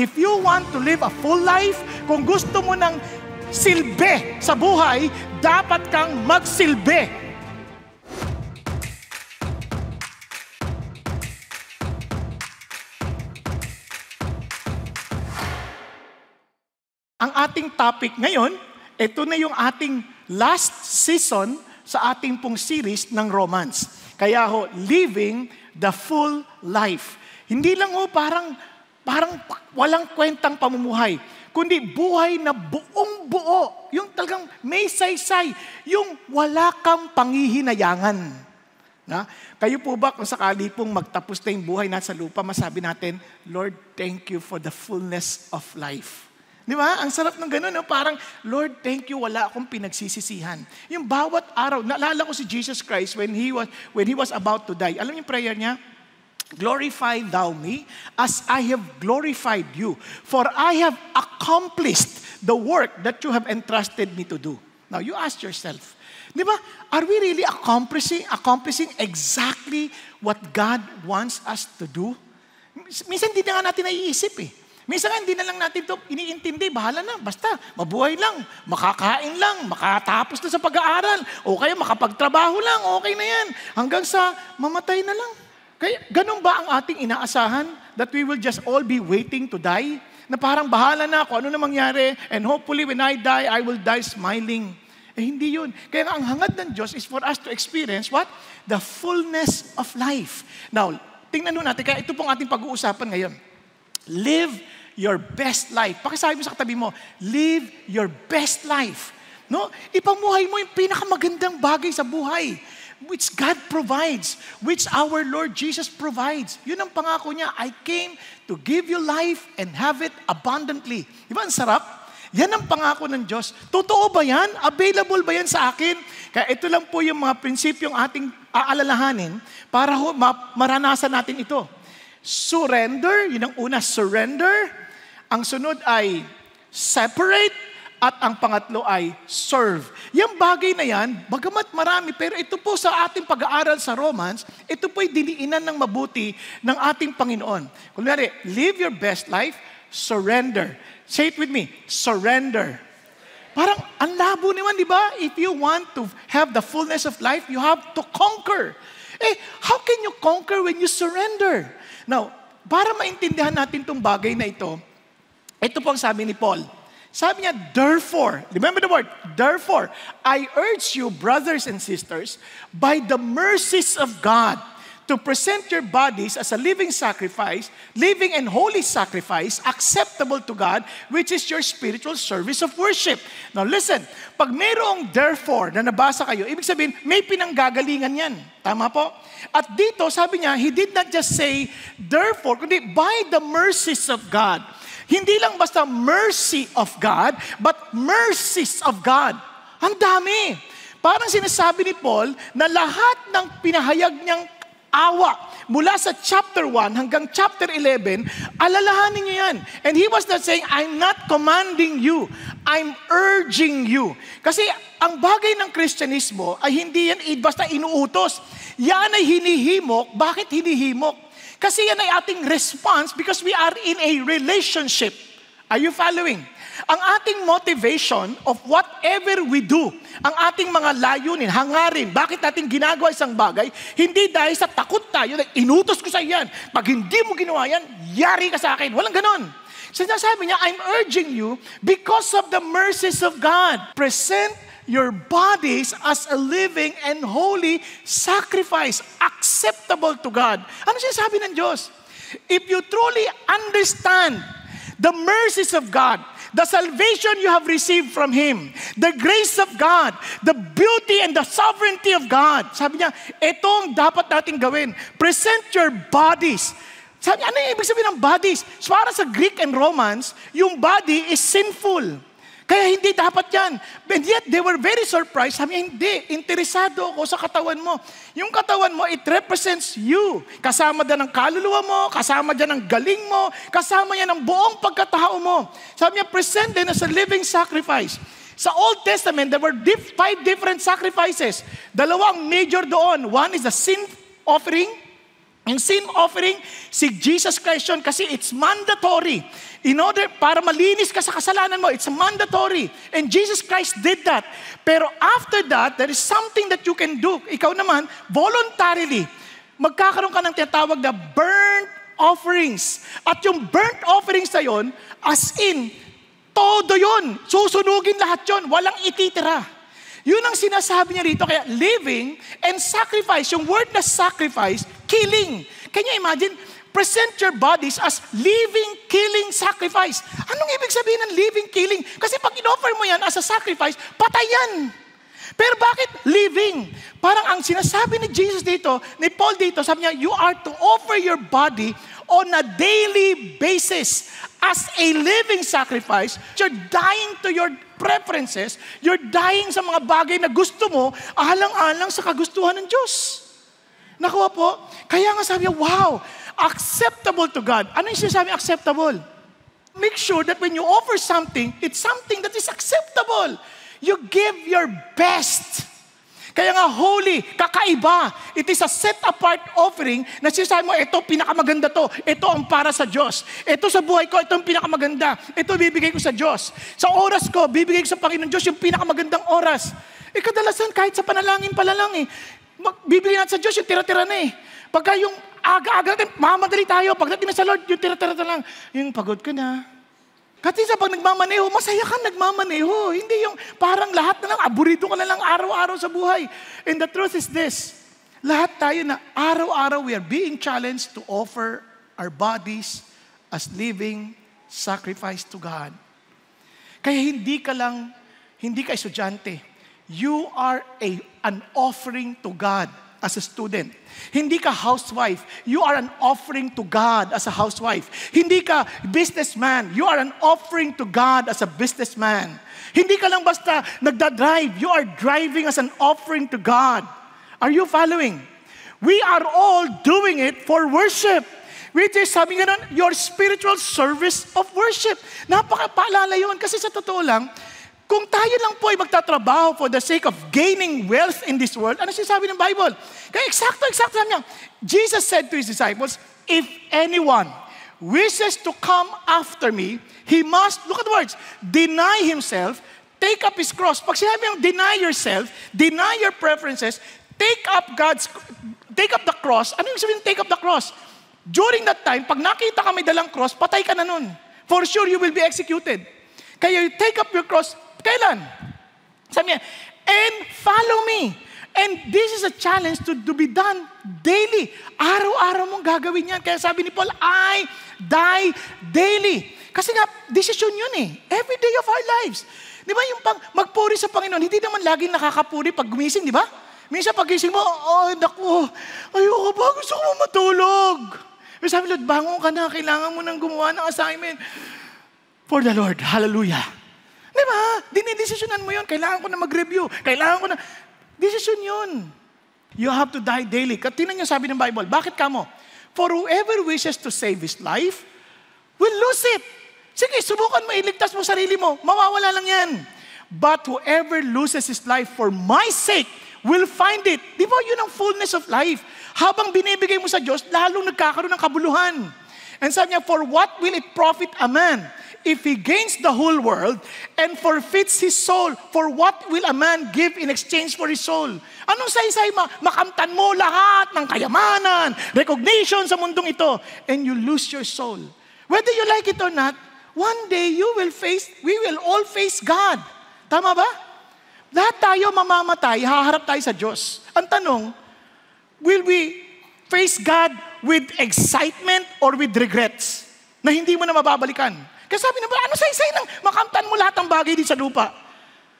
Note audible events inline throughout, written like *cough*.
If you want to live a full life, kung gusto mo ng silbi sa buhay, dapat kang magsilbi. Ang ating topic ngayon, ito na yung ating last season sa ating pong series ng romance. Kaya ho, living the full life. Hindi lang ho parang Parang walang kwentang pamumuhay, kundi buhay na buong buo. Yung talagang may saysay, yung wala kang pangihinayangan. Na? Kayo po ba kung sakali pong magtapos na yung buhay sa lupa, masabi natin, Lord, thank you for the fullness of life. Di ba? Ang sarap ng ganun. No? Parang, Lord, thank you, wala akong pinagsisisihan. Yung bawat araw, naalala ko si Jesus Christ when he was, when he was about to die. Alam niyo yung prayer niya? Glorify thou me as I have glorified you, for I have accomplished the work that you have entrusted me to do. Now you ask yourself, di ba, are we really accomplishing, accomplishing exactly what God wants us to do? Minsan hindi na nga natin naiisip eh. Minsan hindi na lang natin ito iniintindi, bahala na, basta mabuhay lang, makakain lang, makatapos na sa pag-aaral, o kaya makapagtrabaho lang, okay na yan, hanggang sa mamatay na lang. Kaya ganun ba ang ating inaasahan? That we will just all be waiting to die? Na parang bahala na ako, ano na mangyari? And hopefully when I die, I will die smiling. Eh hindi yun. Kaya ang hangad ng Diyos is for us to experience what? The fullness of life. Now, tingnan nun natin. Kaya ito pong ating pag-uusapan ngayon. Live your best life. Pakisabi mo sa katabi mo, live your best life. No? Ipamuhay mo yung pinakamagandang bagay sa buhay which God provides, which our Lord Jesus provides. Yun ang pangako niya, I came to give you life and have it abundantly. Di ba ang sarap? Yan ang pangako ng Diyos. Totoo ba yan? Available ba yan sa akin? Kaya ito lang po yung mga prinsipyong ating aalalahanin para ho, ma- maranasan natin ito. Surrender, yun ang una, surrender. Ang sunod ay separate at ang pangatlo ay serve. Yung bagay na yan, bagamat marami, pero ito po sa ating pag-aaral sa Romans, ito po'y diniinan ng mabuti ng ating Panginoon. Kunwari, live your best life, surrender. Say it with me, surrender. Parang ang labo naman, di ba? If you want to have the fullness of life, you have to conquer. Eh, how can you conquer when you surrender? Now, para maintindihan natin itong bagay na ito, ito po ang sabi ni Paul sabi niya, therefore, remember the word, therefore, I urge you, brothers and sisters, by the mercies of God, to present your bodies as a living sacrifice, living and holy sacrifice, acceptable to God, which is your spiritual service of worship. Now listen, pag mayroong therefore na nabasa kayo, ibig sabihin, may pinanggagalingan yan. Tama po? At dito, sabi niya, he did not just say therefore, kundi by the mercies of God. Hindi lang basta mercy of God, but mercies of God. Ang dami. Parang sinasabi ni Paul na lahat ng pinahayag niyang awa mula sa chapter 1 hanggang chapter 11, alalahanin niyo yan. And he was not saying, I'm not commanding you. I'm urging you. Kasi ang bagay ng Kristyanismo ay hindi yan basta inuutos. Yan ay hinihimok. Bakit hinihimok? Kasi yan ay ating response because we are in a relationship. Are you following? Ang ating motivation of whatever we do, ang ating mga layunin, hangarin, bakit natin ginagawa isang bagay, hindi dahil sa takot tayo, like, inutos ko sa yan, pag hindi mo ginawa yan, yari ka sa akin. Walang ganon. Sinasabi niya, I'm urging you because of the mercies of God. Present your bodies as a living and holy sacrifice, acceptable to God. Ano siya sabi ng Diyos? If you truly understand the mercies of God, the salvation you have received from Him, the grace of God, the beauty and the sovereignty of God. Sabi niya, ito ang dapat natin gawin. Present your bodies. Sabi, ano yung ibig sabihin ng bodies? So para sa Greek and Romans, yung body is sinful. Kaya hindi dapat yan. And yet, they were very surprised. Sabi niya, hindi, interesado ako sa katawan mo. Yung katawan mo, it represents you. Kasama dyan ang kaluluwa mo, kasama dyan ang galing mo, kasama yan ang buong pagkatao mo. Sabi niya, present din as a living sacrifice. Sa Old Testament, there were five different sacrifices. Dalawang major doon. One is the sin offering, ang sin offering, si Jesus Christ yun kasi it's mandatory. In order, para malinis ka sa kasalanan mo, it's mandatory. And Jesus Christ did that. Pero after that, there is something that you can do. Ikaw naman, voluntarily, magkakaroon ka ng tinatawag na burnt offerings. At yung burnt offerings na yun, as in, todo yun. Susunugin lahat yun. Walang ititira. Yun ang sinasabi niya rito. Kaya living and sacrifice, yung word na sacrifice, killing. Can you imagine? Present your bodies as living, killing sacrifice. Anong ibig sabihin ng living, killing? Kasi pag inoffer mo yan as a sacrifice, patay yan. Pero bakit living? Parang ang sinasabi ni Jesus dito, ni Paul dito, sabi niya, you are to offer your body on a daily basis as a living sacrifice. You're dying to your preferences, you're dying sa mga bagay na gusto mo, alang-alang sa kagustuhan ng Diyos. Nakuha po? Kaya nga sabi niya, wow, acceptable to God. Ano yung sinasabi acceptable? Make sure that when you offer something, it's something that is acceptable. You give your best. Kaya nga holy, kakaiba. It is a set-apart offering na sinasabi mo, ito pinakamaganda to. Ito ang para sa Diyos. Ito sa buhay ko, ito ang pinakamaganda. Ito bibigay ko sa Diyos. Sa oras ko, bibigay ko sa Panginoon Diyos yung pinakamagandang oras. Eh kadalasan, kahit sa panalangin pala lang eh, bibigay natin sa Diyos yung tira-tira na eh. Pagka yung aga-aga natin, mamadali tayo. Pagdating na sa Lord, yung tira-tira na lang. Yung pagod ka na kasi sa pag nagmamaneho, masaya ka nagmamaneho. Hindi yung parang lahat na lang, aburido ka na lang araw-araw sa buhay. And the truth is this, lahat tayo na araw-araw we are being challenged to offer our bodies as living sacrifice to God. Kaya hindi ka lang, hindi ka estudyante. You are a, an offering to God as a student. Hindi ka housewife, you are an offering to God as a housewife. Hindi ka businessman, you are an offering to God as a businessman. Hindi ka lang basta nagda-drive, you are driving as an offering to God. Are you following? We are all doing it for worship. Which is, sabi nga nun, your spiritual service of worship. Napaka-paalala yun. Kasi sa totoo lang, kung tayo lang po ay magtatrabaho for the sake of gaining wealth in this world, ano sinasabi ng Bible? Kaya eksakto, eksakto lang niya. Jesus said to His disciples, If anyone wishes to come after me, he must, look at the words, deny himself, take up his cross. Pag sinabi yung deny yourself, deny your preferences, take up God's, take up the cross. Ano yung sabihin take up the cross? During that time, pag nakita ka may dalang cross, patay ka na nun. For sure, you will be executed. Kaya you take up your cross, Kailan? Sabi niya, and follow me. And this is a challenge to, to be done daily. Araw-araw mong gagawin yan. Kaya sabi ni Paul, I die daily. Kasi nga, decision yun eh. Every day of our lives. Di ba yung pag magpuri sa Panginoon, hindi naman lagi nakakapuri pag gumising, di ba? Minsan pag gising mo, oh, naku, ayoko ba? Gusto ko matulog. Pero sabi, Lord, bangon ka na. Kailangan mo nang gumawa ng assignment for the Lord. Hallelujah. Di ba? Dinidesisyonan mo yun. Kailangan ko na mag-review. Kailangan ko na... Desisyon yun. You have to die daily. Katinan niyo sabi ng Bible, bakit ka mo? For whoever wishes to save his life will lose it. Sige, subukan mo, iligtas mo sarili mo. Mawawala lang yan. But whoever loses his life for my sake will find it. Di ba yun ang fullness of life? Habang binibigay mo sa Diyos, lalong nagkakaroon ng kabuluhan. And sabi niya, for what will it profit a man if he gains the whole world and forfeits his soul, for what will a man give in exchange for his soul? Anong saysay ma? Makamtan mo lahat ng kayamanan, recognition sa mundong ito, and you lose your soul. Whether you like it or not, one day you will face, we will all face God. Tama ba? Lahat tayo mamamatay, haharap tayo sa Diyos. Ang tanong, will we face God with excitement or with regrets na hindi mo na mababalikan? Kasi sabi naman, ano say say nang makamtan mo lahat ng bagay din sa lupa?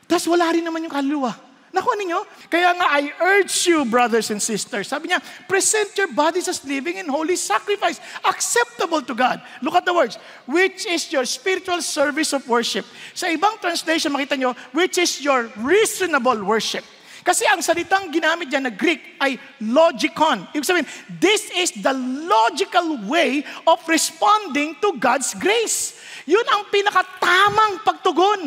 Tapos wala rin naman yung kaluluwa. Nakuha ano ninyo? Kaya nga, I urge you, brothers and sisters. Sabi niya, present your bodies as living and holy sacrifice, acceptable to God. Look at the words, which is your spiritual service of worship. Sa ibang translation, makita nyo, which is your reasonable worship. Kasi ang salitang ginamit dyan na Greek ay logikon. Ibig sabihin, this is the logical way of responding to God's grace. Yun ang pinakatamang pagtugon.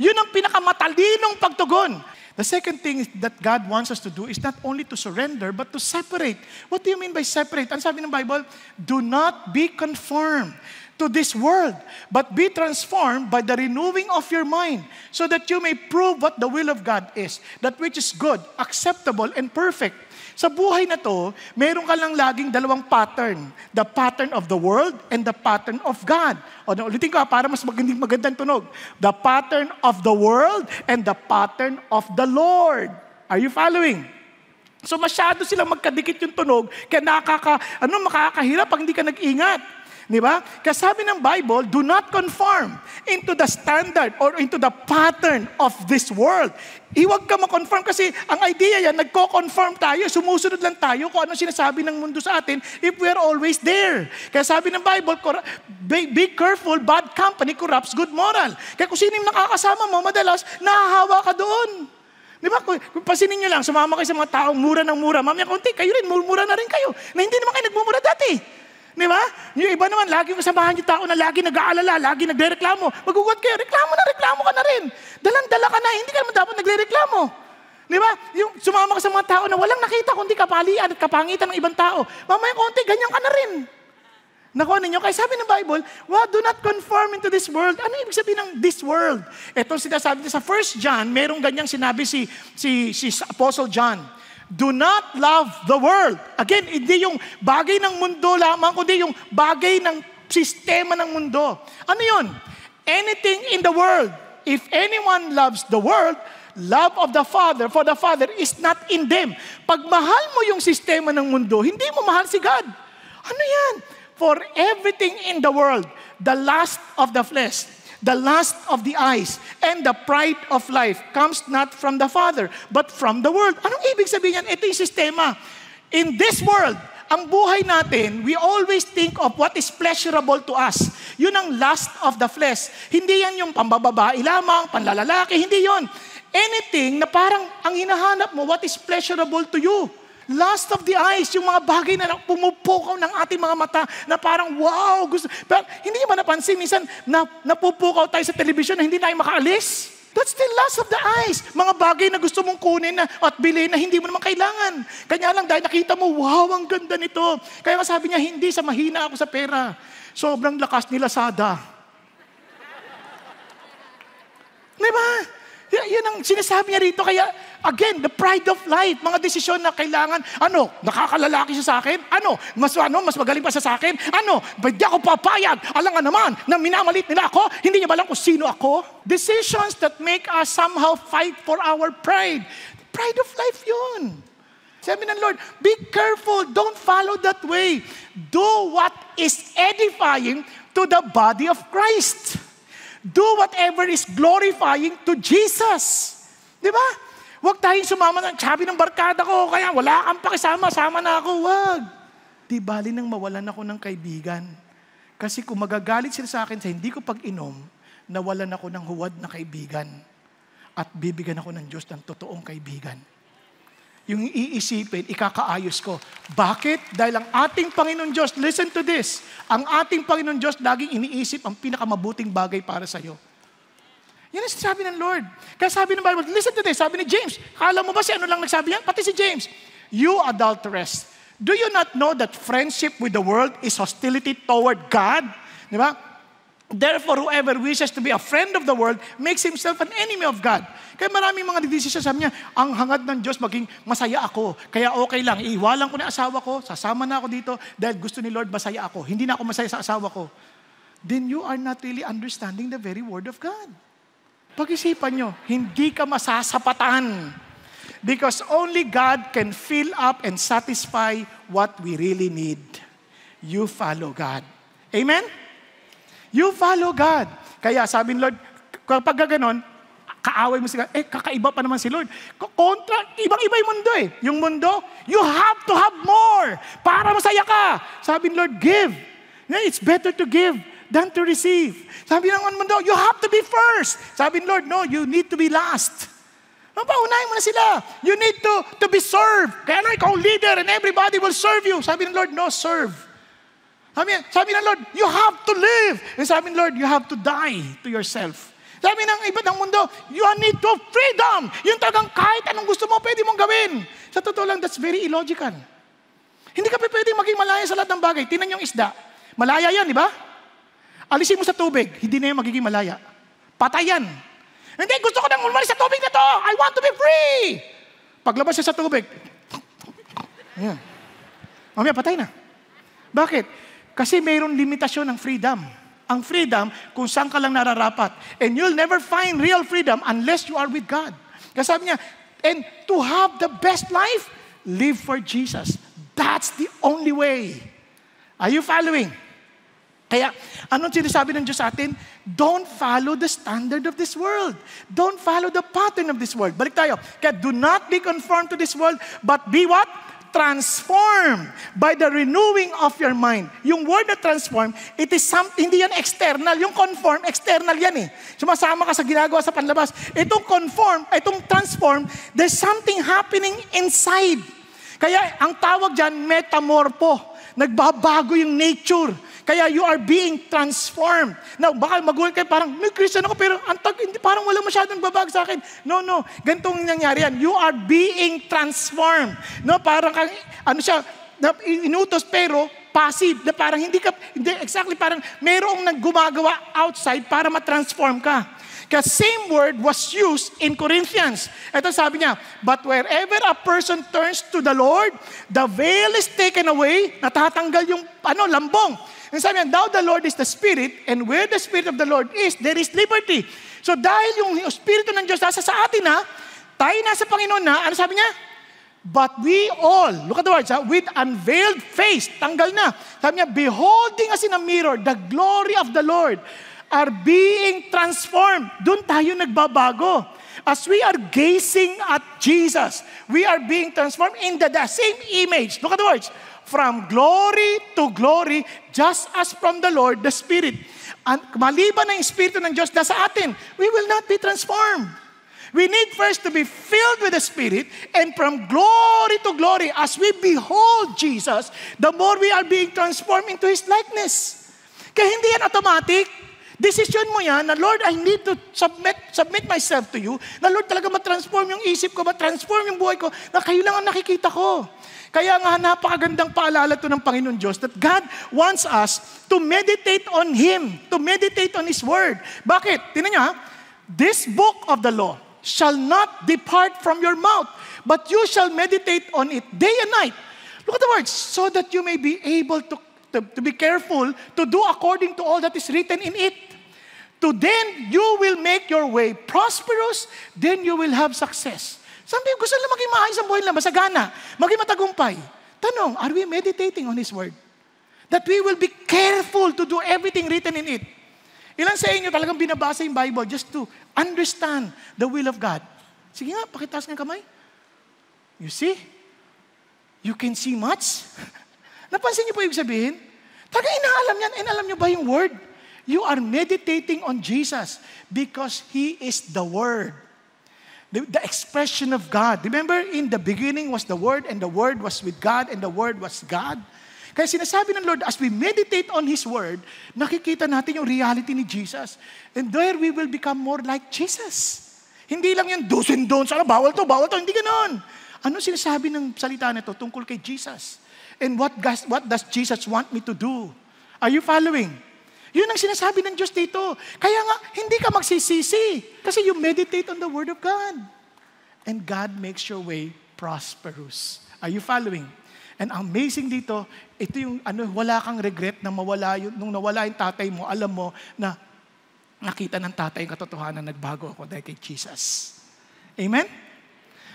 Yun ang pinakamatalinong pagtugon. The second thing that God wants us to do is not only to surrender, but to separate. What do you mean by separate? Ang sabi ng Bible, do not be conformed to this world, but be transformed by the renewing of your mind, so that you may prove what the will of God is, that which is good, acceptable, and perfect. Sa buhay na to, meron ka lang laging dalawang pattern. The pattern of the world and the pattern of God. O ulitin ko para mas magandang, magandang tunog. The pattern of the world and the pattern of the Lord. Are you following? So masyado silang magkadikit yung tunog, kaya nakaka, ano, makakahirap pag hindi ka nag-ingat. Di ba? Kasi sabi ng Bible, do not conform into the standard or into the pattern of this world. Iwag ka ma-conform kasi ang idea yan, nagko-conform tayo, sumusunod lang tayo kung anong sinasabi ng mundo sa atin if we're always there. Kaya sabi ng Bible, be, be careful, bad company corrupts good moral. Kaya kung sino yung nakakasama mo, madalas, nahahawa ka doon. Di ba? Pasinin nyo lang, sumama kayo sa mga taong mura ng mura. Mamaya konti, kayo rin, mura na rin kayo. Na hindi naman kayo nagmumura dati. Di ba? Yung iba naman, lagi kasamahan yung tao na lagi nag-aalala, lagi nagre-reklamo. Magugot kayo, reklamo na, reklamo ka na rin. Dalang-dala ka na, hindi ka naman dapat nagre-reklamo. Di ba? Yung sumama ka sa mga tao na walang nakita kundi kapalian at kapangitan ng ibang tao. Mamaya konti, ganyan ka na rin. Nakuha ano ninyo? Kaya sabi ng Bible, well, do not conform into this world. Ano ibig sabihin ng this world? Ito sinasabi sa 1 John, merong ganyang sinabi si, si, si Apostle John. Do not love the world. Again, hindi yung bagay ng mundo lamang, kundi yung bagay ng sistema ng mundo. Ano yun? Anything in the world. If anyone loves the world, love of the Father for the Father is not in them. Pag mahal mo yung sistema ng mundo, hindi mo mahal si God. Ano yan? For everything in the world, the lust of the flesh, The lust of the eyes and the pride of life comes not from the Father, but from the world. Anong ibig sabihin yan? Ito yung sistema. In this world, ang buhay natin, we always think of what is pleasurable to us. Yun ang lust of the flesh. Hindi yan yung pambababae lamang, panlalalaki, hindi yon. Anything na parang ang hinahanap mo, what is pleasurable to you. Last of the eyes, yung mga bagay na pumupukaw ng ating mga mata na parang wow, gusto. Pero hindi ba napansin, minsan na, napupukaw tayo sa television na hindi tayo makaalis? That's the last of the eyes. Mga bagay na gusto mong kunin na, at bilhin na hindi mo naman kailangan. Kanya lang dahil nakita mo, wow, ang ganda nito. Kaya nga sabi niya, hindi, sa mahina ako sa pera. Sobrang lakas ni Lazada. Diba? Yan ang sinasabi niya rito. Kaya, again, the pride of life. Mga desisyon na kailangan, ano, nakakalalaki siya sa akin? Ano, mas, ano, mas magaling pa siya sa akin? Ano, hindi ako papayag. Alam nga naman na minamalit nila ako. Hindi niya ba alam kung sino ako? Decisions that make us somehow fight for our pride. The pride of life yun. Sabi ng Lord, be careful. Don't follow that way. Do what is edifying to the body of Christ. Do whatever is glorifying to Jesus. Di ba? Huwag tayong sumama ng sabi ng barkada ko, kaya wala kang pakisama, sama na ako, wag. Di bali nang mawalan ako ng kaibigan. Kasi kung magagalit sila sa akin sa hindi ko pag-inom, nawalan ako ng huwad na kaibigan. At bibigyan ako ng Diyos ng totoong kaibigan yung iisipin, ikakaayos ko. Bakit? Dahil ang ating Panginoon Diyos, listen to this, ang ating Panginoon Diyos laging iniisip ang pinakamabuting bagay para sa iyo. Yan ang sabi ng Lord. Kaya sabi ng Bible, listen to this, sabi ni James, kala mo ba si ano lang nagsabi yan? Pati si James, you adulteress. Do you not know that friendship with the world is hostility toward God? Di ba? Therefore, whoever wishes to be a friend of the world makes himself an enemy of God. Kaya maraming mga nagdesisyon sa niya, ang hangad ng Diyos maging masaya ako. Kaya okay lang, iiwalan ko na asawa ko, sasama na ako dito dahil gusto ni Lord masaya ako. Hindi na ako masaya sa asawa ko. Then you are not really understanding the very word of God. Pag-isipan nyo, hindi ka masasapatan. Because only God can fill up and satisfy what we really need. You follow God. Amen? You follow God. Kaya sabi ni Lord, kapag gaganon, kaaway mo si God. Eh, kakaiba pa naman si Lord. Kontra, ibang-iba yung mundo eh. Yung mundo, you have to have more para masaya ka. Sabi ni Lord, give. Yeah, It's better to give than to receive. Sabi ng mundo, you have to be first. Sabi ni Lord, no, you need to be last. Mapaunahin mo na sila. You need to, to be served. Kaya na ikaw leader and everybody will serve you. Sabi ng Lord, no, serve. Sabi, sabi ng Lord, you have to live. And eh, sabi ng Lord, you have to die to yourself. Sabi ng iba ng mundo, you need to freedom. Yung talagang kahit anong gusto mo, pwede mong gawin. Sa totoo lang, that's very illogical. Hindi ka pwedeng maging malaya sa lahat ng bagay. Tinan yung isda. Malaya yan, di ba? Alisin mo sa tubig, hindi na yan magiging malaya. Patay yan. Hindi, gusto ko nang umalis sa tubig na to. I want to be free. Paglabas siya sa tubig, *laughs* yeah. mamaya patay na. Bakit? Kasi mayroon limitasyon ng freedom. Ang freedom, kung saan ka lang nararapat. And you'll never find real freedom unless you are with God. Kasi sabi niya, and to have the best life, live for Jesus. That's the only way. Are you following? Kaya, anong sinasabi ng Diyos sa atin? Don't follow the standard of this world. Don't follow the pattern of this world. Balik tayo. Kaya do not be conformed to this world, but be what? transformed by the renewing of your mind. Yung word na transform, it is something, hindi yan external. Yung conform, external yan eh. Sumasama ka sa ginagawa sa panlabas. Itong conform, itong transform, there's something happening inside. Kaya ang tawag dyan, metamorpho. Nagbabago yung nature. Kaya you are being transformed. Now, baka magulat kayo, parang, may Christian ako, pero antag, hindi, parang wala masyadong babag sa akin. No, no. Gantong nangyari yan. You are being transformed. No, parang, ano siya, inutos, pero passive, na parang hindi ka, hindi, exactly, parang merong naggumagawa outside para matransform ka. Because same word was used in Corinthians. Ito sabi niya, But wherever a person turns to the Lord, the veil is taken away, natatanggal yung ano, lambong. And sabi niya, Now the Lord is the Spirit, and where the Spirit of the Lord is, there is liberty. So dahil yung Espiritu ng Diyos nasa sa atin na, tayo nasa Panginoon na, ano sabi niya? But we all, look at the words, ha? Ah, with unveiled face, tanggal na. Sabi niya, beholding as in a mirror the glory of the Lord are being transformed. Doon tayo nagbabago. As we are gazing at Jesus, we are being transformed in the, the same image. Look at the words. From glory to glory, just as from the Lord, the Spirit. And maliban ng Espiritu ng Diyos na sa atin, we will not be transformed. We need first to be filled with the Spirit, and from glory to glory, as we behold Jesus, the more we are being transformed into His likeness. Kaya hindi yan automatic. Desisyon mo yan na, Lord, I need to submit, submit myself to you. Na, Lord, talaga matransform yung isip ko, matransform yung buhay ko, na kayo lang ang nakikita ko. Kaya nga, napakagandang paalala to ng Panginoon Diyos that God wants us to meditate on Him, to meditate on His Word. Bakit? Tinan niya, This book of the law shall not depart from your mouth, but you shall meditate on it day and night. Look at the words, so that you may be able to to, to be careful to do according to all that is written in it. To then you will make your way prosperous, then you will have success. Sabi, gusto lang maging maayos ang buhay nila, masagana, maging matagumpay. Tanong, are we meditating on His Word? That we will be careful to do everything written in it. Ilan sa inyo talagang binabasa yung Bible just to understand the will of God? Sige nga, pakitaas ng kamay. You see? You can see much. *laughs* Napansin niyo po ibig sabihin? Taga inaalam niyan, alam niyo ba yung word? You are meditating on Jesus because He is the Word. The, the expression of God. Remember, in the beginning was the Word, and the Word was with God, and the Word was God. Kaya sinasabi ng Lord, as we meditate on His Word, nakikita natin yung reality ni Jesus. And there we will become more like Jesus. Hindi lang yung do's and don'ts, ano, bawal to, bawal to, hindi ganon. Ano sinasabi ng salita nito tungkol kay Jesus? And what, does, what does Jesus want me to do? Are you following? Yun ang sinasabi ng Diyos dito. Kaya nga, hindi ka magsisisi. Kasi you meditate on the Word of God. And God makes your way prosperous. Are you following? And amazing dito, ito yung ano, wala kang regret na mawala yun. Nung nawala yung tatay mo, alam mo na nakita ng tatay yung katotohanan, nagbago ako dahil kay Jesus. Amen?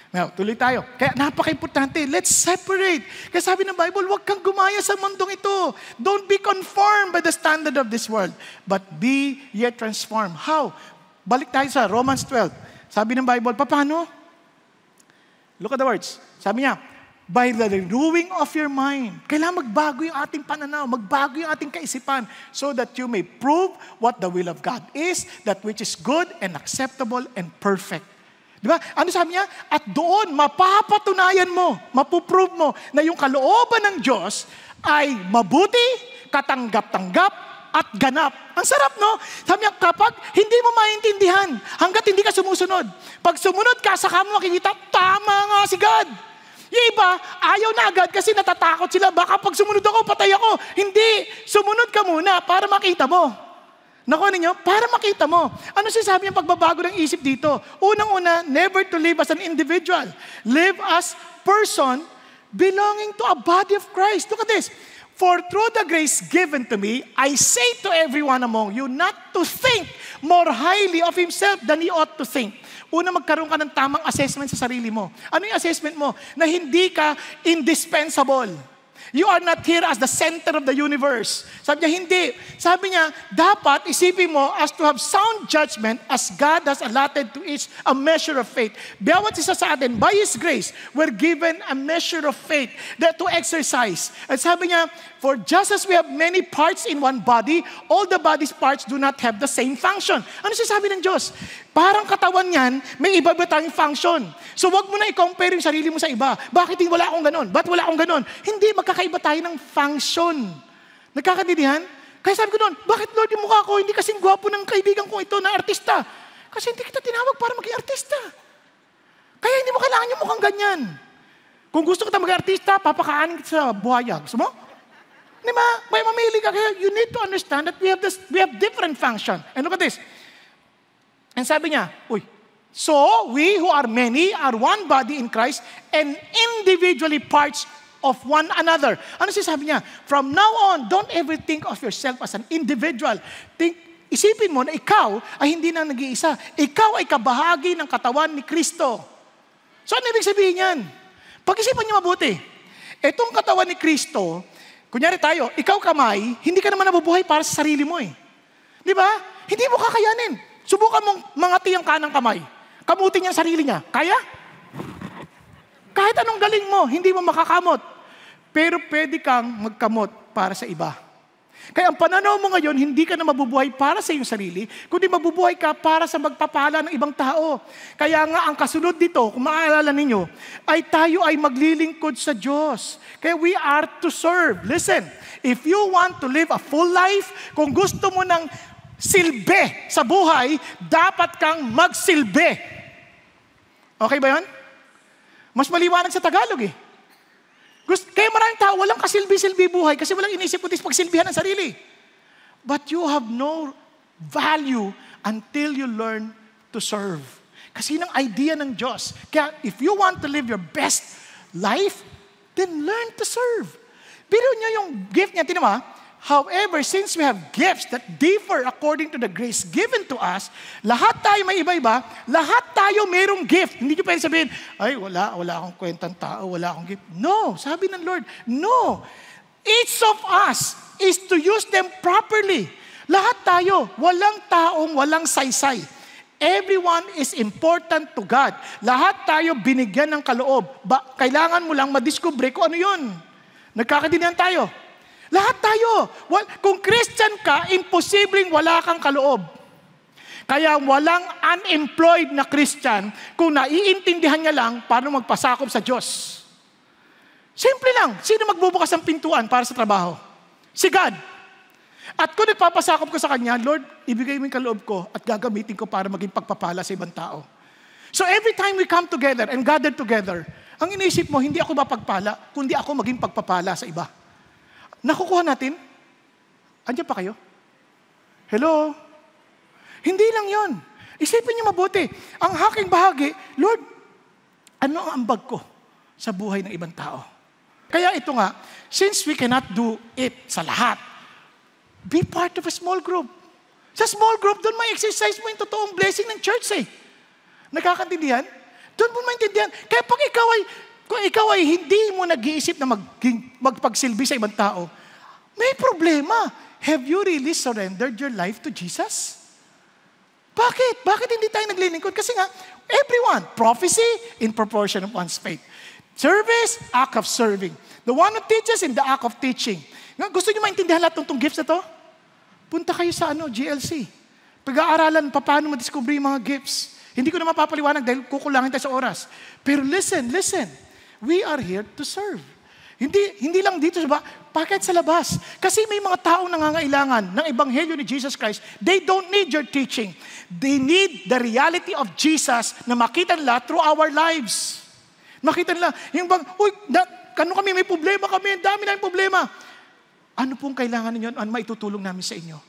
Now, tuloy tayo. Kaya napaka-importante, let's separate. Kaya sabi ng Bible, huwag kang gumaya sa mundong ito. Don't be conformed by the standard of this world, but be yet transformed. How? Balik tayo sa Romans 12. Sabi ng Bible, paano? Look at the words. Sabi niya, by the renewing of your mind. Kailangan magbago yung ating pananaw, magbago yung ating kaisipan so that you may prove what the will of God is, that which is good and acceptable and perfect. Di ba? Ano sabi niya? At doon, mapapatunayan mo, mapuprove mo na yung kalooban ng Diyos ay mabuti, katanggap-tanggap, at ganap. Ang sarap, no? Sabi niya, kapag hindi mo maintindihan, hanggat hindi ka sumusunod. Pag sumunod ka, saka mo makikita, tama nga si God. Yung iba, ayaw na agad kasi natatakot sila. Baka pag sumunod ako, patay ako. Hindi, sumunod ka muna para makita mo. Nakuha ano ninyo? Para makita mo. Ano sinasabi ng pagbabago ng isip dito? Unang-una, never to live as an individual. Live as person belonging to a body of Christ. Look at this. For through the grace given to me, I say to everyone among you not to think more highly of himself than he ought to think. Una, magkaroon ka ng tamang assessment sa sarili mo. Ano yung assessment mo? Na hindi ka indispensable. You are not here as the center of the universe. Sabi niya, hindi. Sabi niya, dapat isipin mo as to have sound judgment as God has allotted to each a measure of faith. Bawat isa sa atin, by His grace, we're given a measure of faith that to exercise. At sabi niya, For just as we have many parts in one body, all the body's parts do not have the same function. Ano siya sabi ng Diyos? Parang katawan niyan, may iba-iba tayong function. So wag mo na i-compare yung sarili mo sa iba. Bakit wala akong ganun? Ba't wala akong ganun? Hindi, magkakaiba tayo ng function. Nagkakatindihan? Kaya sabi ko noon, bakit Lord yung mukha ko? Hindi kasing gwapo ng kaibigan ko ito na artista. Kasi hindi kita tinawag para maging artista. Kaya hindi mo kailangan yung mukhang ganyan. Kung gusto kita maging artista, papakaanin kita sa buhaya. Gusto mo? Di ba? May mamili ka. Kaya you need to understand that we have, this, we have different function. And look at this. And sabi niya, uy, so we who are many are one body in Christ and individually parts of one another. Ano sinasabi niya? From now on, don't ever think of yourself as an individual. Think, isipin mo na ikaw ay hindi na nag-iisa. Ikaw ay kabahagi ng katawan ni Kristo. So ano ibig sabihin yan? Pag-isipan niyo mabuti. Itong katawan ni Kristo, Kunyari tayo, ikaw kamay, hindi ka naman nabubuhay para sa sarili mo eh. Di ba? Hindi mo kakayanin. Subukan mong mangati ang kanang kamay. Kamutin niya sarili niya. Kaya? Kahit anong galing mo, hindi mo makakamot. Pero pwede kang magkamot para sa iba. Kaya ang pananaw mo ngayon, hindi ka na mabubuhay para sa iyong sarili, kundi mabubuhay ka para sa magpapala ng ibang tao. Kaya nga, ang kasunod dito, kung maaalala ninyo, ay tayo ay maglilingkod sa Diyos. Kaya we are to serve. Listen, if you want to live a full life, kung gusto mo ng silbi sa buhay, dapat kang magsilbi. Okay ba yon? Mas maliwanag sa Tagalog eh. Gusto, kaya maraming tao, walang kasilbi-silbi buhay kasi walang inisip kundi pagsilbihan ng sarili. But you have no value until you learn to serve. Kasi yun ang idea ng Diyos. Kaya if you want to live your best life, then learn to serve. Biro niya yung gift niya, tinama, However, since we have gifts that differ according to the grace given to us, lahat tayo may iba-iba, lahat tayo mayroong gift. Hindi nyo pwede sabihin, ay, wala, wala akong kwentang tao, wala akong gift. No, sabi ng Lord, no. Each of us is to use them properly. Lahat tayo, walang taong walang saysay. Everyone is important to God. Lahat tayo binigyan ng kaloob. Ba, kailangan mo lang madiskubre kung ano yun. Nagkakadinyan tayo. Lahat tayo. Well, kung Christian ka, imposibleng wala kang kaloob. Kaya walang unemployed na Christian kung naiintindihan niya lang paano magpasakop sa Diyos. Simple lang. Sino magbubukas ng pintuan para sa trabaho? Si God. At kung nagpapasakop ko sa Kanya, Lord, ibigay mo yung kaloob ko at gagamitin ko para maging pagpapala sa ibang tao. So every time we come together and gather together, ang iniisip mo, hindi ako mapagpala, kundi ako maging pagpapala sa iba. Nakukuha natin? Andiyan pa kayo? Hello? Hindi lang yon. Isipin niyo mabuti. Ang haking bahagi, Lord, ano ang ambag ko sa buhay ng ibang tao? Kaya ito nga, since we cannot do it sa lahat, be part of a small group. Sa small group, doon may exercise mo yung totoong blessing ng church eh. Nagkakantindihan? Doon mo maintindihan. Kaya pag ikaw ay kung ikaw ay hindi mo nag-iisip na maging, magpagsilbi sa ibang tao, may problema. Have you really surrendered your life to Jesus? Bakit? Bakit hindi tayo naglilingkod? Kasi nga, everyone, prophecy in proportion of one's faith. Service, act of serving. The one who teaches in the act of teaching. Gusto niyo maintindihan lahat ng gifts na to? Punta kayo sa ano, GLC. Pag-aaralan pa paano madiscover yung mga gifts. Hindi ko na mapapaliwanag dahil kukulangin tayo sa oras. Pero listen, listen we are here to serve. Hindi, hindi lang dito, ba? Diba? Bakit sa labas? Kasi may mga tao nangangailangan ng ebanghelyo ni Jesus Christ. They don't need your teaching. They need the reality of Jesus na makita nila through our lives. Makita nila, yung bang, uy, da, kano kami, may problema kami, ang dami namin problema. Ano pong kailangan ninyo, ano maitutulong namin sa inyo?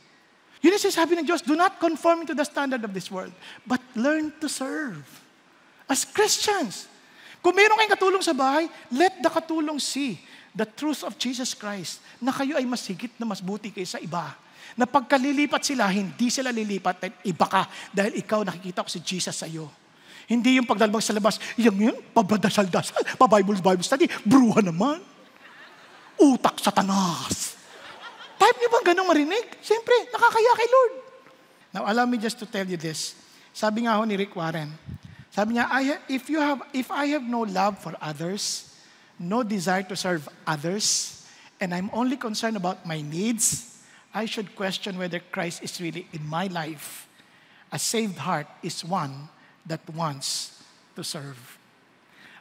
Yun ang sinasabi ng Diyos, do not conform to the standard of this world, but learn to serve. As Christians, kung meron kayong katulong sa bahay, let the katulong see the truth of Jesus Christ na kayo ay masigit na mas buti kaysa iba. Na pagkalilipat sila, hindi sila lilipat at iba ka dahil ikaw nakikita ko si Jesus sa iyo. Hindi yung pagdalbag sa labas, yung yun, pabadasal-dasal, pa-Bible-Bible study, bruha naman. Utak satanas. Type niyo bang ganong marinig? Siyempre, nakakaya kay Lord. Now, allow me just to tell you this. Sabi nga ho ni Rick Warren, sabi niya, I ha- if, you have, if I have no love for others, no desire to serve others, and I'm only concerned about my needs, I should question whether Christ is really in my life. A saved heart is one that wants to serve.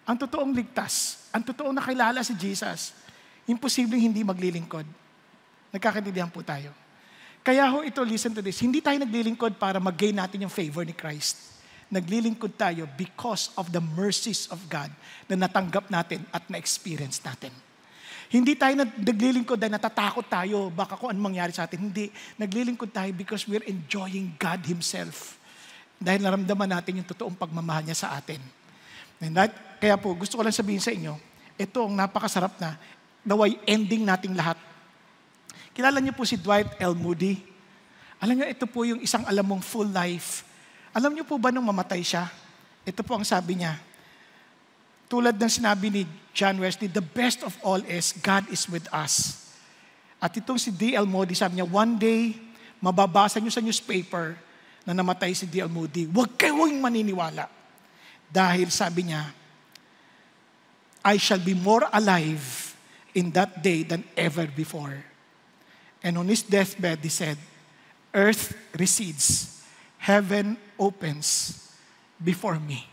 Ang totoong ligtas, ang totoong nakilala si Jesus, imposible hindi maglilingkod. Nagkakaintindihan po tayo. Kaya ho ito, listen to this, hindi tayo naglilingkod para mag-gain natin yung favor ni Christ naglilingkod tayo because of the mercies of God na natanggap natin at na-experience natin. Hindi tayo naglilingkod dahil natatakot tayo, baka kung anong mangyari sa atin. Hindi, naglilingkod tayo because we're enjoying God Himself. Dahil naramdaman natin yung totoong pagmamahal niya sa atin. And that, kaya po, gusto ko lang sabihin sa inyo, ito ang napakasarap na, naway ending nating lahat. Kilala niyo po si Dwight L. Moody? Alam niyo, ito po yung isang alam mong full life alam niyo po ba nung mamatay siya? Ito po ang sabi niya. Tulad ng sinabi ni John Wesley, the best of all is God is with us. At itong si D.L. Moody, sabi niya, one day, mababasa niyo sa newspaper na namatay si D.L. Moody. Huwag kayong maniniwala. Dahil sabi niya, I shall be more alive in that day than ever before. And on his deathbed, he said, Earth recedes, heaven opens before me.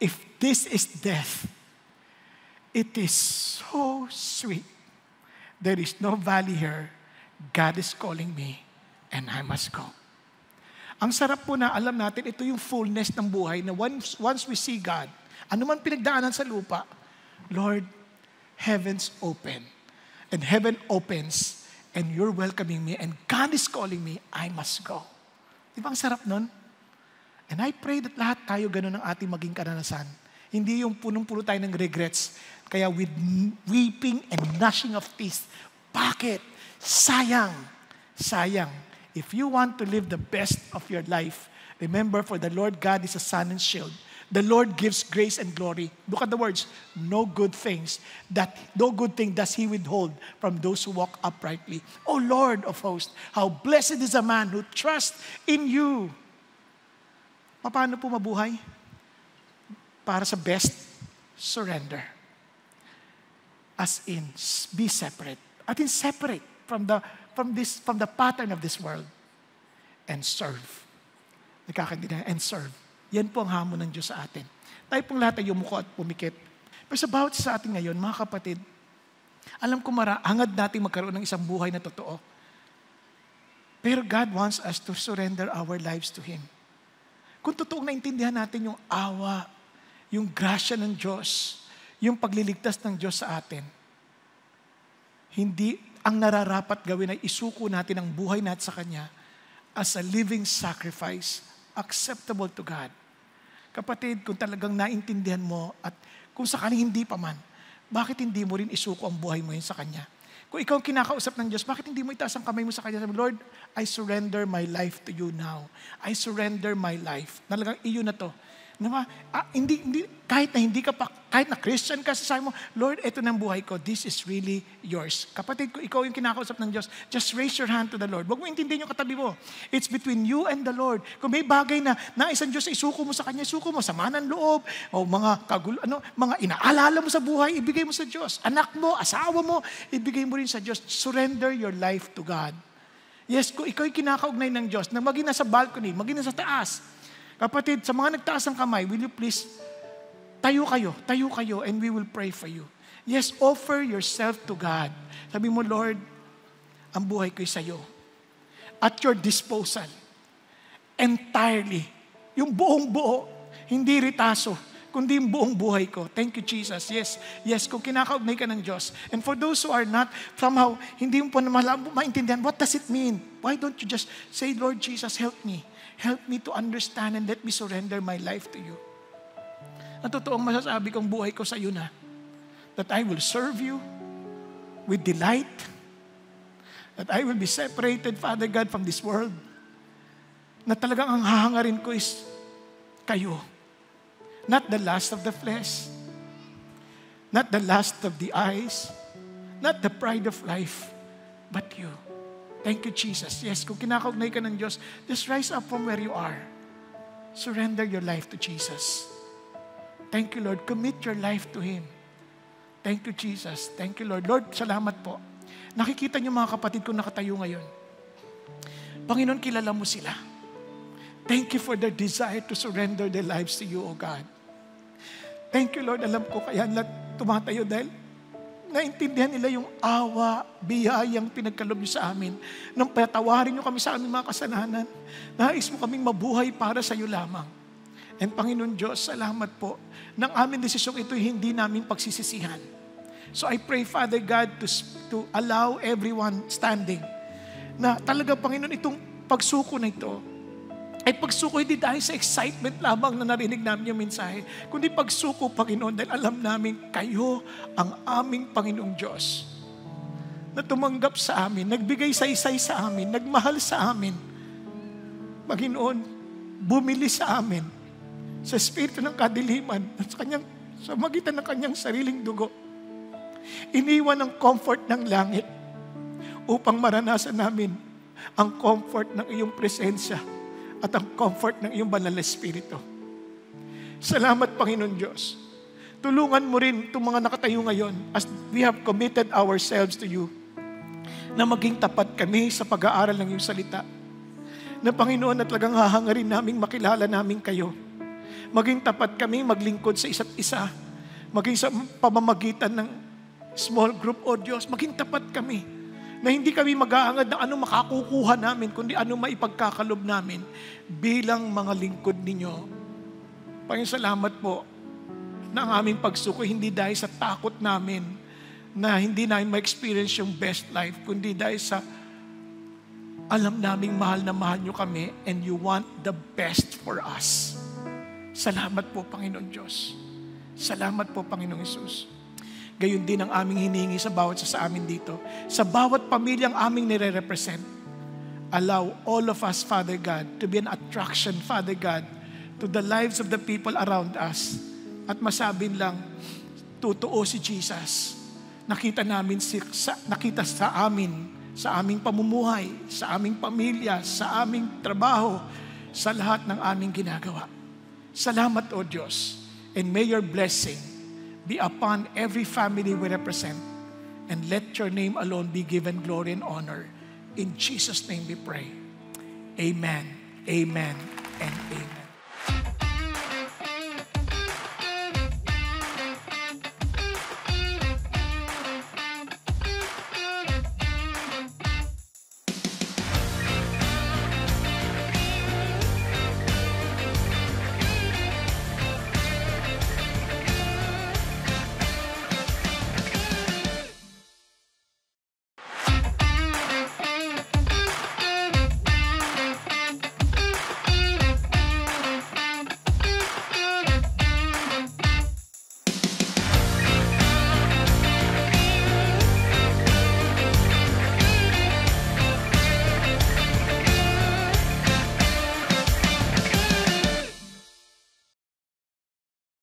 If this is death, it is so sweet. There is no valley here. God is calling me and I must go. Ang sarap po na alam natin, ito yung fullness ng buhay na once, once we see God, anuman pinagdaanan sa lupa, Lord, heavens open. And heaven opens and you're welcoming me and God is calling me, I must go. Di ba ang sarap nun? And I pray that lahat tayo ganun ang ating maging karanasan. Hindi yung punong-puno tayo ng regrets. Kaya with weeping and gnashing of teeth. Bakit? Sayang. Sayang. If you want to live the best of your life, remember for the Lord God is a sun and shield. The Lord gives grace and glory. Look at the words. No good things that no good thing does he withhold from those who walk uprightly. O oh, Lord of hosts, how blessed is a man who trusts in you. Paano po mabuhay? Para sa best, surrender. As in, be separate. At in, separate from the, from this, from the pattern of this world. And serve. Nagkakaintindihan, and serve. Yan po ang hamon ng Diyos sa atin. Tayo pong lahat ay yumuko at pumikit. Pero sa bawat sa atin ngayon, mga kapatid, alam ko mara, hangad natin magkaroon ng isang buhay na totoo. Pero God wants us to surrender our lives to Him. Kung totoong naintindihan natin yung awa, yung grasya ng Diyos, yung pagliligtas ng Diyos sa atin, hindi, ang nararapat gawin ay isuko natin ang buhay natin sa Kanya as a living sacrifice acceptable to God. Kapatid, kung talagang naintindihan mo at kung sakaling hindi pa man, bakit hindi mo rin isuko ang buhay mo yun sa Kanya? Kung ikaw kinakausap ng Diyos, bakit hindi mo itaas ang kamay mo sa Kanya? Sabi, Lord, I surrender my life to you now. I surrender my life. Talagang iyon na to. Diba? Ah, hindi, hindi, kahit na hindi ka pa, kahit na Christian ka, sasabi mo, Lord, ito na ang buhay ko. This is really yours. Kapatid ko, ikaw yung kinakausap ng Diyos. Just raise your hand to the Lord. Huwag mo intindihin yung katabi mo. It's between you and the Lord. Kung may bagay na nais ang Diyos, isuko mo sa Kanya, isuko mo, sa ng loob, o mga, kagul, ano, mga inaalala mo sa buhay, ibigay mo sa Diyos. Anak mo, asawa mo, ibigay mo rin sa Diyos. Surrender your life to God. Yes, kung ikaw yung kinakaugnay ng Diyos, na maging nasa balcony, maging nasa taas, Kapatid, sa mga nagtaas ng kamay, will you please, tayo kayo, tayo kayo, and we will pray for you. Yes, offer yourself to God. Sabi mo, Lord, ang buhay ko'y sa'yo. At your disposal. Entirely. Yung buong buo, hindi ritaso, kundi yung buong buhay ko. Thank you, Jesus. Yes, yes, kung kinakaugnay ka ng Diyos. And for those who are not, somehow, hindi mo pa maintindihan, what does it mean? Why don't you just say, Lord Jesus, help me. Help me to understand and let me surrender my life to you. Ang totoong masasabi kong buhay ko sa iyo na that I will serve you with delight, that I will be separated, Father God, from this world, na talagang ang hahangarin ko is kayo. Not the lust of the flesh, not the lust of the eyes, not the pride of life, but you. Thank you, Jesus. Yes, kung kinakaugnay ka ng Diyos, just rise up from where you are. Surrender your life to Jesus. Thank you, Lord. Commit your life to Him. Thank you, Jesus. Thank you, Lord. Lord, salamat po. Nakikita niyo mga kapatid ko nakatayo ngayon. Panginoon, kilala mo sila. Thank you for their desire to surrender their lives to you, O God. Thank you, Lord. Alam ko kaya na tumatayo dahil naintindihan nila yung awa, biyayang pinagkalob niyo sa amin. Nang patawarin niyo kami sa aming mga kasalanan, nais mo kaming mabuhay para sa iyo lamang. And Panginoon Diyos, salamat po. Nang aming desisyon ito, hindi namin pagsisisihan. So I pray, Father God, to, to allow everyone standing na talaga, Panginoon, itong pagsuko na ito, ay pagsuko hindi dahil sa excitement lamang na narinig namin yung mensahe, kundi pagsuko, Panginoon, dahil alam namin kayo ang aming Panginoong Diyos na tumanggap sa amin, nagbigay sa isay sa amin, nagmahal sa amin. Panginoon, bumili sa amin sa espiritu ng kadiliman at sa, kanyang, sa magitan ng kanyang sariling dugo. Iniwan ang comfort ng langit upang maranasan namin ang comfort ng iyong presensya at ang comfort ng iyong banal na espiritu. Salamat, Panginoon Diyos. Tulungan mo rin itong mga nakatayo ngayon as we have committed ourselves to you na maging tapat kami sa pag-aaral ng iyong salita. Na Panginoon, at talagang hahangarin naming makilala namin kayo. Maging tapat kami maglingkod sa isa't isa. Maging sa pamamagitan ng small group, O Diyos, maging tapat kami na hindi kami mag-aangad na ano makakukuha namin, kundi ano maipagkakalob namin bilang mga lingkod ninyo. Panginoon, salamat po na ang aming pagsuko hindi dahil sa takot namin na hindi namin ma-experience yung best life, kundi dahil sa alam naming mahal na mahal nyo kami and you want the best for us. Salamat po, Panginoon Diyos. Salamat po, Panginoong Isus. Gayon din ang aming hinihingi sa bawat sa sa amin dito. Sa bawat pamilyang aming nire-represent. Allow all of us, Father God, to be an attraction, Father God, to the lives of the people around us. At masabing lang, totoo si Jesus. Nakita namin si, sa, nakita sa amin, sa aming pamumuhay, sa aming pamilya, sa aming trabaho, sa lahat ng aming ginagawa. Salamat, O Diyos, and may your blessing be upon every family we represent. And let your name alone be given glory and honor. In Jesus' name we pray. Amen, amen, and amen.